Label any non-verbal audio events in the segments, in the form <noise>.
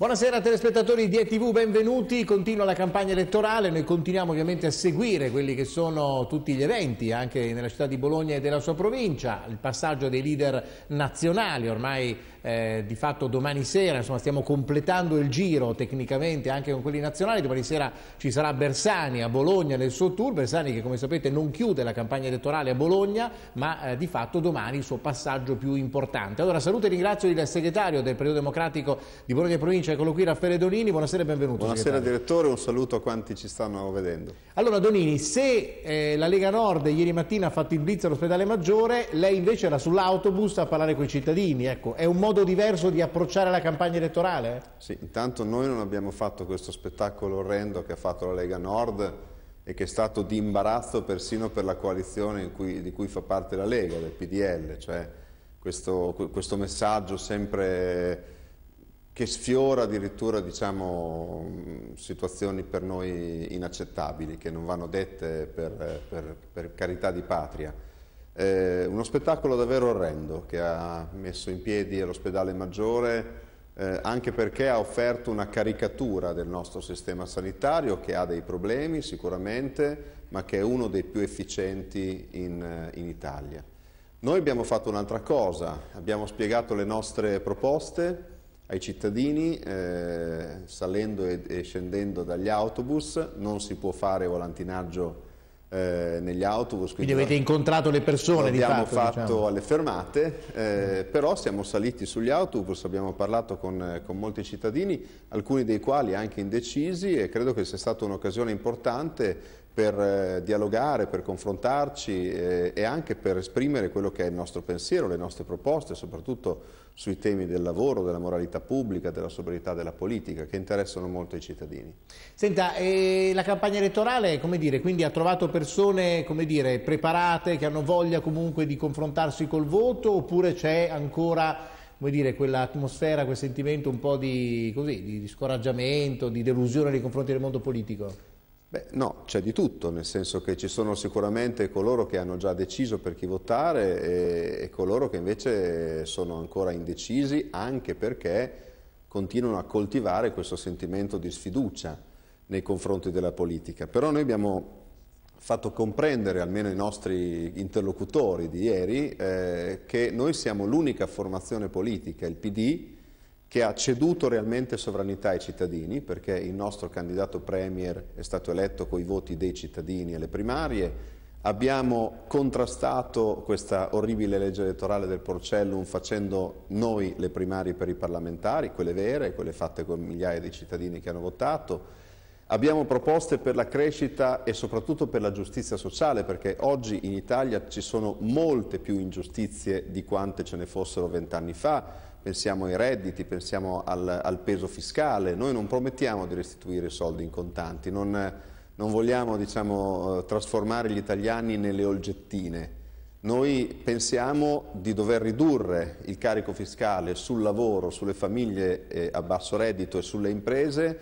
Buonasera telespettatori di ETV, benvenuti. Continua la campagna elettorale, noi continuiamo ovviamente a seguire quelli che sono tutti gli eventi anche nella città di Bologna e della sua provincia, il passaggio dei leader nazionali, ormai eh, di fatto domani sera, insomma stiamo completando il giro tecnicamente anche con quelli nazionali, domani sera ci sarà Bersani a Bologna nel suo tour, Bersani che come sapete non chiude la campagna elettorale a Bologna, ma eh, di fatto domani il suo passaggio più importante. Allora saluto e ringrazio il segretario del Periodo Democratico di Bologna e Provincia, eccolo qui Raffaele Donini, buonasera e benvenuto. Buonasera segretario. direttore, un saluto a quanti ci stanno vedendo. Allora Donini, se eh, la Lega Nord ieri mattina ha fatto il blitz all'ospedale Maggiore, lei invece era sull'autobus a parlare con i cittadini, ecco, è un modo modo diverso di approcciare la campagna elettorale? Sì, intanto noi non abbiamo fatto questo spettacolo orrendo che ha fatto la Lega Nord e che è stato di imbarazzo persino per la coalizione cui, di cui fa parte la Lega, del PDL, cioè questo, questo messaggio sempre che sfiora addirittura diciamo, situazioni per noi inaccettabili, che non vanno dette per, per, per carità di patria. Eh, uno spettacolo davvero orrendo che ha messo in piedi l'ospedale maggiore eh, anche perché ha offerto una caricatura del nostro sistema sanitario che ha dei problemi sicuramente ma che è uno dei più efficienti in, eh, in Italia. Noi abbiamo fatto un'altra cosa, abbiamo spiegato le nostre proposte ai cittadini eh, salendo e, e scendendo dagli autobus, non si può fare volantinaggio eh, negli autobus. Quindi, quindi avete incontrato le persone Abbiamo fatto, fatto diciamo. alle fermate, eh, però siamo saliti sugli autobus, abbiamo parlato con, eh, con, molti cittadini, alcuni dei quali anche indecisi e credo che sia stata un'occasione importante per eh, dialogare, per confrontarci eh, e anche per esprimere quello che è il nostro pensiero, le nostre proposte, soprattutto sui temi del lavoro, della moralità pubblica, della sobrietà della politica, che interessano molto i cittadini. Senta, eh, la campagna elettorale, come dire, quindi ha trovato persone, come dire, preparate, che hanno voglia comunque di confrontarsi col voto, oppure c'è ancora come dire, quell'atmosfera, quel sentimento un po' di, così, di, scoraggiamento, di delusione nei confronti del mondo politico? Beh, no, c'è di tutto, nel senso che ci sono sicuramente coloro che hanno già deciso per chi votare e, e, coloro che invece sono ancora indecisi anche perché continuano a coltivare questo sentimento di sfiducia nei confronti della politica. Però noi abbiamo fatto comprendere, almeno i nostri interlocutori di ieri, eh, che noi siamo l'unica formazione politica, il PD, che ha ceduto realmente sovranità ai cittadini, perché il nostro candidato premier è stato eletto coi voti dei cittadini alle primarie, abbiamo contrastato questa orribile legge elettorale del Porcellum facendo noi le primarie per i parlamentari, quelle vere, quelle fatte con migliaia di cittadini che hanno votato, abbiamo proposte per la crescita e soprattutto per la giustizia sociale, perché oggi in Italia ci sono molte più ingiustizie di quante ce ne fossero vent'anni fa, pensiamo ai redditi, pensiamo al, al, peso fiscale, noi non promettiamo di restituire i soldi in contanti, non, non vogliamo diciamo, eh, trasformare gli italiani nelle olgettine, noi pensiamo di dover ridurre il carico fiscale sul lavoro, sulle famiglie eh, a basso reddito e sulle imprese,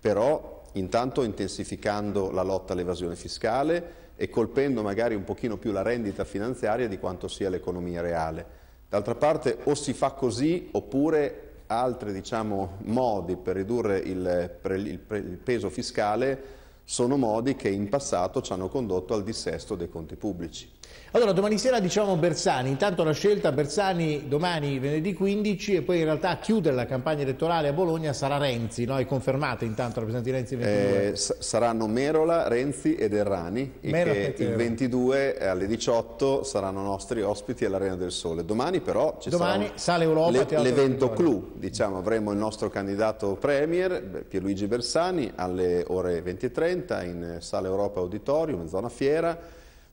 però intanto intensificando la lotta all'evasione fiscale e colpendo magari un pochino più la rendita finanziaria di quanto sia l'economia reale. D'altra parte o si fa così oppure altri diciamo, modi per ridurre il, pre, il, pre, il, peso fiscale sono modi che in passato ci hanno condotto al dissesto dei conti pubblici. Allora, domani sera diciamo Bersani, intanto la scelta Bersani domani venerdì 15 e poi in realtà a chiudere la campagna elettorale a Bologna sarà Renzi, no? è confermata intanto la presenza di Renzi 22. Eh, saranno Merola, Renzi ed Errani, Merola, che il 22 eh, alle 18 saranno nostri ospiti all'Arena del Sole. Domani però ci domani, sarà l'evento clou, diciamo, avremo il nostro candidato Premier Pierluigi Bersani alle ore 20.30 in Sala Europa Auditorium, in zona fiera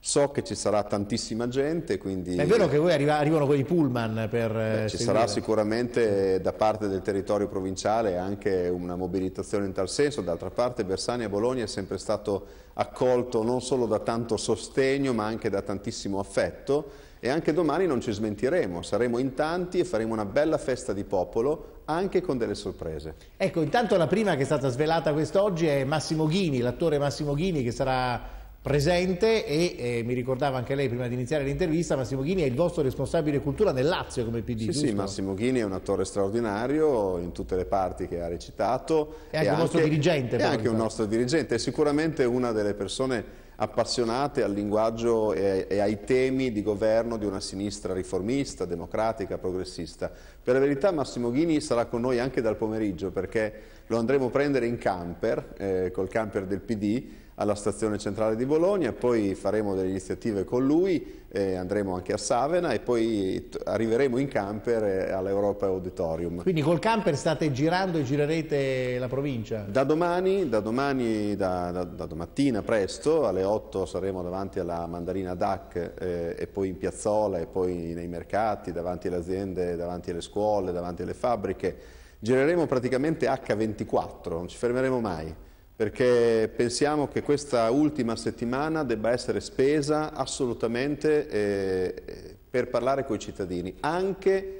So che ci sarà tantissima gente, quindi... È vero che voi arriva, arrivano con i pullman per... Beh, eh, ci sarà sicuramente da parte del territorio provinciale anche una mobilitazione in tal senso, d'altra parte Bersani a Bologna è sempre stato accolto non solo da tanto sostegno ma anche da tantissimo affetto e anche domani non ci smentiremo, saremo in tanti e faremo una bella festa di popolo anche con delle sorprese. Ecco, intanto la prima che è stata svelata quest'oggi è Massimo Ghini, l'attore Massimo Ghini che sarà presente e eh, mi ricordava anche lei prima di iniziare l'intervista, Massimo Ghini è il vostro responsabile cultura nel Lazio come PD. Sì, giusto? sì, Massimo Ghini è un attore straordinario in tutte le parti che ha recitato. È anche, un nostro dirigente. È anche un nostro dirigente, è sicuramente una delle persone appassionate al linguaggio e, e ai temi di governo di una sinistra riformista, democratica, progressista. Per la verità Massimo Ghini sarà con noi anche dal pomeriggio perché lo andremo a prendere in camper, eh, col camper del PD, alla stazione centrale di Bologna, poi faremo delle iniziative con lui, eh, andremo anche a Savena e poi arriveremo in camper eh, all'Europa Auditorium. Quindi col camper state girando e girerete la provincia? Da domani, da, domani, da, da, da domattina presto, alle 8 saremo davanti alla Mandarina DAC eh, e poi in piazzola e poi nei mercati, davanti alle aziende, davanti alle scuole, davanti alle fabbriche. Gireremo praticamente H24, non ci fermeremo mai perché pensiamo che questa ultima settimana debba essere spesa assolutamente eh, per parlare con i cittadini, anche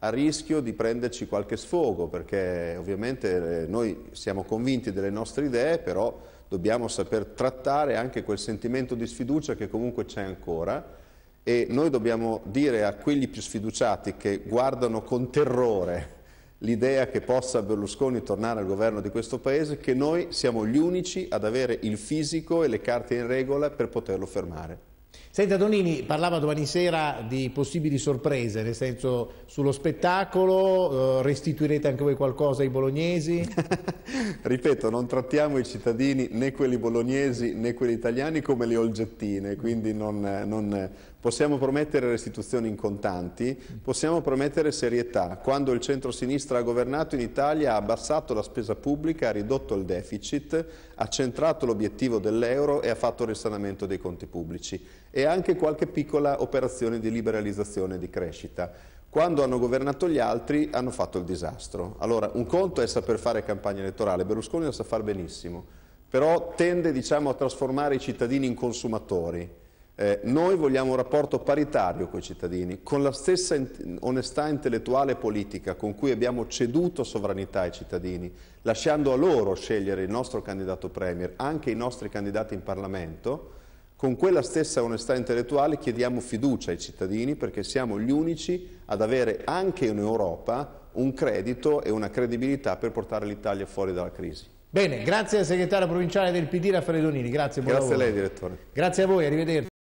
a rischio di prenderci qualche sfogo, perché ovviamente eh, noi siamo convinti delle nostre idee, però dobbiamo saper trattare anche quel sentimento di sfiducia che comunque c'è ancora e noi dobbiamo dire a quelli più sfiduciati che guardano con terrore l'idea che possa Berlusconi tornare al governo di questo paese, che noi siamo gli unici ad avere il fisico e le carte in regola per poterlo fermare. Senta Donini, parlava domani sera di possibili sorprese, nel senso sullo spettacolo, eh, restituirete anche voi qualcosa ai bolognesi? <laughs> Ripeto, non trattiamo i cittadini né quelli bolognesi né quelli italiani come le olgettine, quindi non, non, possiamo promettere restituzioni in contanti, possiamo promettere serietà. Quando il centro-sinistra ha governato in Italia ha abbassato la spesa pubblica, ha ridotto il deficit, ha centrato l'obiettivo dell'euro e ha fatto il risanamento dei conti pubblici e anche qualche piccola operazione di liberalizzazione e di crescita. Quando hanno governato gli altri hanno fatto il disastro. Allora, un conto è saper fare campagna elettorale, Berlusconi lo sa far benissimo, però tende diciamo, a trasformare i cittadini in consumatori eh, noi vogliamo un rapporto paritario con i cittadini, con la stessa in onestà intellettuale e politica con cui abbiamo ceduto sovranità ai cittadini, lasciando a loro scegliere il nostro candidato Premier, anche i nostri candidati in Parlamento, con quella stessa onestà intellettuale chiediamo fiducia ai cittadini perché siamo gli unici ad avere anche in Europa un credito e una credibilità per portare l'Italia fuori dalla crisi. Bene, grazie al segretario provinciale del PD Raffaele Donini, grazie, Grazie lavoro. a lei direttore. Grazie a voi, arrivederci.